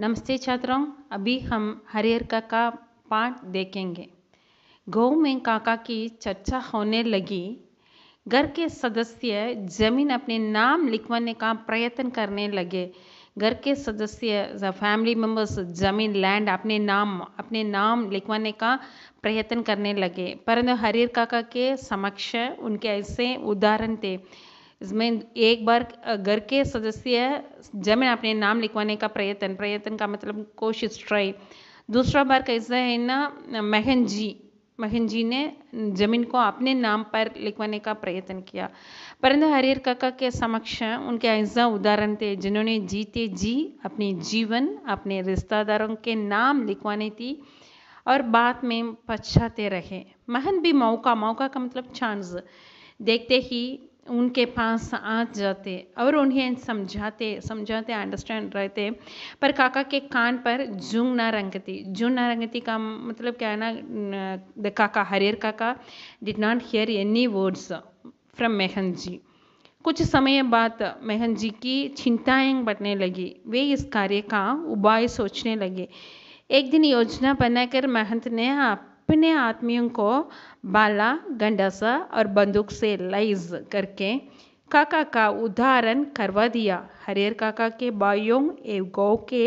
नमस्ते छात्रों अभी हम हरिहर काका पाठ देखेंगे गौ में काका की चर्चा होने लगी घर के सदस्य जमीन अपने नाम लिखवाने का प्रयत्न करने लगे घर के सदस्य फैमिली मेंबर्स जमीन लैंड अपने नाम अपने नाम लिखवाने का प्रयत्न करने लगे परंतु हरिहर काका के समक्ष उनके ऐसे उदाहरण थे इसमें एक बार घर के सदस्य जमे अपने नाम लिखवाने का प्रयत्न प्रयत्न का मतलब कोशिश ट्राई दूसरा बार कैसा है ना महन जी महन जी ने जमीन को अपने नाम पर लिखवाने का प्रयत्न किया परंतु हरियर काका के समक्ष उनके ऐसा उदाहरण थे जिन्होंने जीते जी अपने जीवन अपने रिश्तेदारों के नाम लिखवाने थी और बाद में पछाते रहे महन भी मौका मौका का मतलब चांस देखते ही उनके पास आ जाते और उन्हें समझाते समझाते अंडरस्टैंड रहते पर काका के कान पर जुंग ना रंगती जुंग ना रंगती का मतलब क्या है ना द काका हरेर Kaka did not hear any words from Mehan ji कुछ समय बाद मेहन जी की चिंताएं बढ़ने लगी वे इस कार्य का उपाय सोचने लगे एक दिन योजना बनाकर महंत ने आप अपने आदमियों को बाला गंडासा और बंदूक से लाइज करके काका का उदाहरण करवा दिया हरियर काका के भाइयों एवं गांव के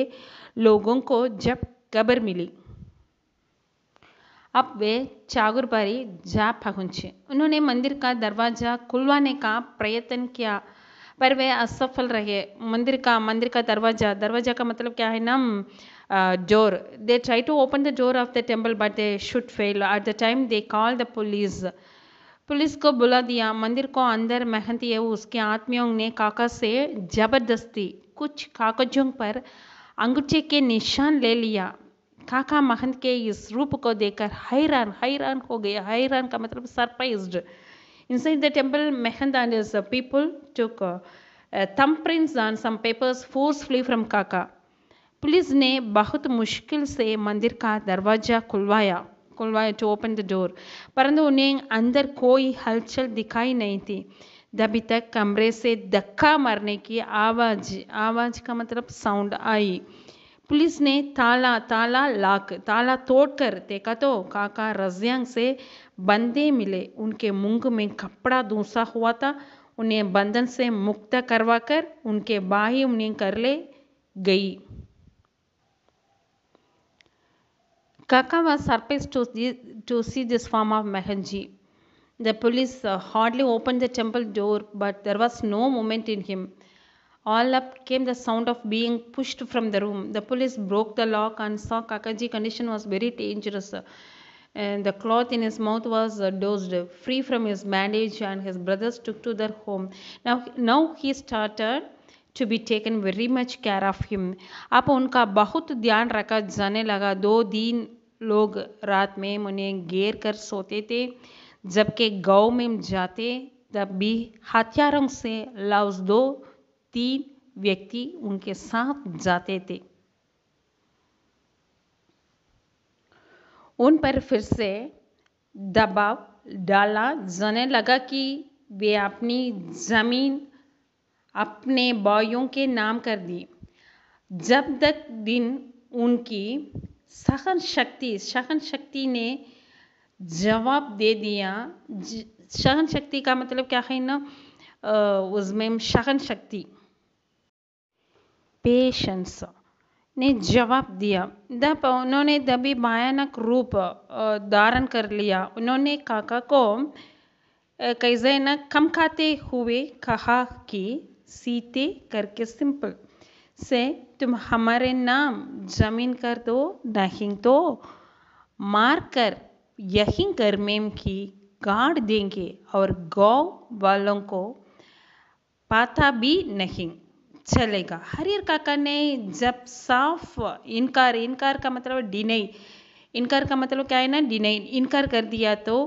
लोगों को जब खबर मिली अब वे चागुरबारी जा पहुंचे उन्होंने मंदिर का दरवाजा खुलवाने का प्रयत्न किया पर वे असफल रहे मंदिर का मंदिर का दरवाजा दरवाजा का मतलब क्या है ना Uh, door. They try to open the door of the temple, but they should fail. At the time, they call the police. Police को बुला दिया मंदिर को अंदर मेहनत है उसके आत्मियों ने काका से जबरदस्ती कुछ कागजों पर अंगूठे के निशान ले लिया काका महंत के इस रूप को देखकर हैरान हैरान हो गया हैरान का मतलब सरप्राइज्ड इनसाइड द टेम्पल मेहंद and people took thumb prints on some papers forcefully from Kaka police ने बहुत मुश्किल से मंदिर का दरवाज़ा खुलवाया खुलवाया टू ओपन द डोर परंतु उन्हें अंदर कोई हलचल दिखाई नहीं थी तभी तक कमरे से धक्का मारने की आवाज़ आवाज़ का मतलब साउंड आई पुलिस ने ताला ताला लाक ताला तोड़कर देखा तो काका रजियांग से बंदे मिले उनके मुंह में कपड़ा दूसा हुआ था उन्हें बंधन से मुक्त करवाकर उनके बाही उन्हें कर ले गई Kaka was surprised to see, to see this form of Mahanji. The police uh, hardly opened the temple door, but there was no movement in him. All up came the sound of being pushed from the room. The police broke the lock and saw Kakaji's condition was very dangerous. And the cloth in his mouth was uh, dosed, free from his bandage, and his brothers took to their home. Now, now he started to be taken very much care of him. अब उनका बहुत ध्यान रखा जाने लगा दो दिन लोग रात में उन्हें घेर कर सोते थे जबकि गाँव में जाते तब भी हथियारों से लाउस दो तीन व्यक्ति उनके साथ जाते थे उन पर फिर से दबाव डाला जाने लगा कि वे अपनी ज़मीन अपने भाइयों के नाम कर दी जब तक दिन उनकी सहन शक्ति सहन शक्ति ने जवाब दे दिया सहन शक्ति का मतलब क्या है ना उसमें सहन शक्ति पेशेंस ने जवाब दिया दब उन्होंने दबी भयानक रूप धारण कर लिया उन्होंने काका को कैसे न कम खाते हुए कहा कि सीते करके सिंपल से तुम हमारे नाम जमीन कर दो नहीं तो मार कर यहीं गर्मेम की गाड़ देंगे और गाँव वालों को पाता भी नहीं चलेगा हरियर काका ने जब साफ इनकार इनकार का मतलब डिनई इनकार का मतलब क्या है ना डिनई इनकार कर दिया तो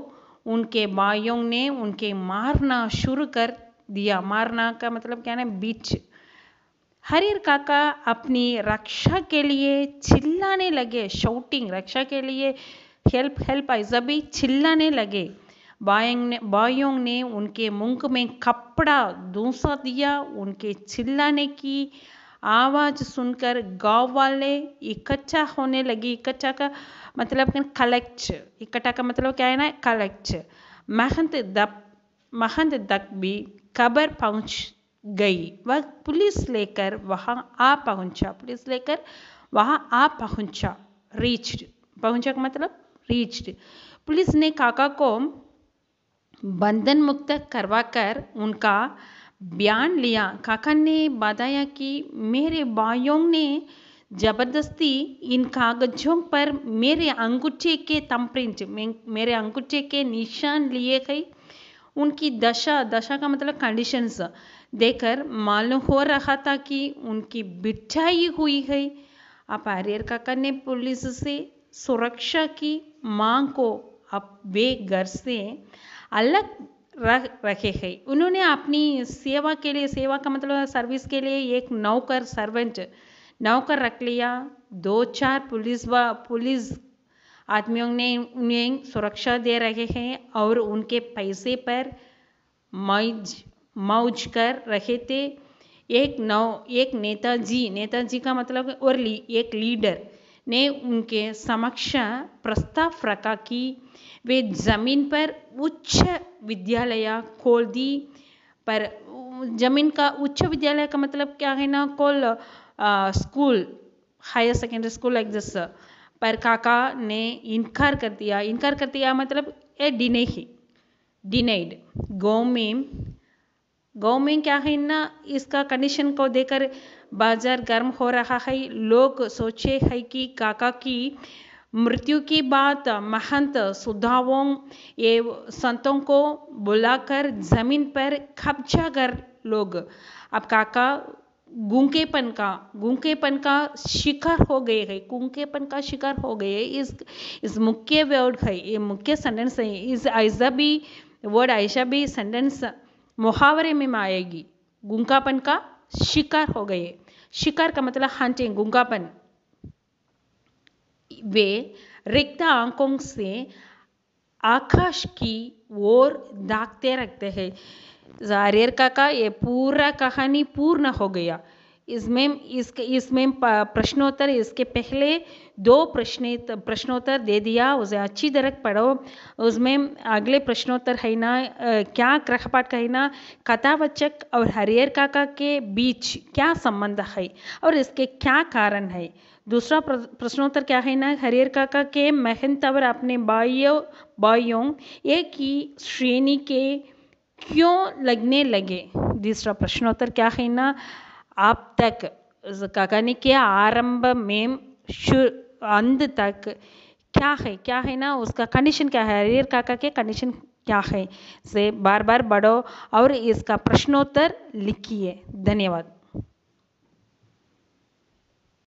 उनके भाइयों ने उनके मारना शुरू कर दिया मारना का मतलब क्या है ना बीच हरिर काका अपनी रक्षा के लिए चिल्लाने लगे शौटिंग रक्षा के लिए हेल्प हेल्प आई चिल्लाने लगे बायंग ने बायोंग ने उनके मुंक में कपड़ा दूसरा दिया उनके चिल्लाने की आवाज़ सुनकर गांव वाले इकट्ठा होने लगे इकट्ठा का मतलब कलेक्ट इकट्ठा का मतलब क्या है ना कलेक्ट महंत दप महंत दक भी खबर पहुँच गई वह पुलिस लेकर वहाँ आ पहुंचा पुलिस लेकर वहाँ आ पहुंचा रीच्ड पहुंचा का मतलब रीच्ड पुलिस ने काका को बंधन मुक्त करवा कर उनका बयान लिया काका ने बताया कि मेरे भाइयों ने जबरदस्ती इन कागजों पर मेरे अंगूठे के तमप्रिंट मेरे अंगूठे के निशान लिए गए उनकी दशा दशा का मतलब कंडीशंस देकर मालूम हो रहा था कि उनकी बिठाई हुई है अब आर्यर काका ने पुलिस से सुरक्षा की मांग को अब वे घर से अलग रख रखे है उन्होंने अपनी सेवा के लिए सेवा का मतलब सर्विस के लिए एक नौकर सर्वेंट नौकर रख लिया दो चार पुलिस व पुलिस आदमियों ने उन्हें सुरक्षा दे रहे हैं और उनके पैसे पर मौज मौज कर रहे थे एक नौ एक नेताजी नेताजी का मतलब और ली, एक लीडर ने उनके समक्ष प्रस्ताव रखा कि वे जमीन पर उच्च विद्यालय खोल दी पर जमीन का उच्च विद्यालय का मतलब क्या है ना call school higher secondary school like this पर काका ने इनकार कर दिया इनकार कर दिया मतलब ए डिने ही डिनेड गाँव में गाँव में क्या है ना इसका कंडीशन को देकर बाजार गर्म हो रहा है लोग सोचे है कि काका की मृत्यु की बात महंत सुधावों ये संतों को बुलाकर जमीन पर कब्जा कर लोग अब काका गुंकेपन का गुंकेपन का शिकार हो गए है गुंकेपन का शिकार हो गए इस इस मुख्य वर्ड है ये मुख्य सेंटेंस है इस ऐसा भी वर्ड ऐसा भी सेंटेंस मुहावरे में आएगी गुंकापन का शिकार हो गए शिकार का मतलब हंटिंग गुंगापन वे रिक्त आंखों से आकाश की ओर दागते रखते हैं जारेर का का ये पूरा कहानी पूर्ण हो गया इसमें इस इसमें प्रश्नोत्तर इसके पहले दो प्रश्न प्रश्नोत्तर दे दिया उसे अच्छी तरह पढ़ो उसमें अगले प्रश्नोत्तर है ना क्या क्रहपाठ है ना कथावचक और हरियर काका के बीच क्या संबंध है और इसके क्या कारण है दूसरा प्रश्नोत्तर क्या है ना हरियर काका के महंत और अपने भाइयों भाइयों एक ही श्रेणी के क्यों लगने लगे दूसरा प्रश्नोत्तर क्या है ना आप तक कहने के आरंभ में अंत तक क्या है क्या है ना उसका कंडीशन क्या है हरियर काका के कंडीशन क्या है से बार बार बढ़ो और इसका प्रश्नोत्तर लिखिए धन्यवाद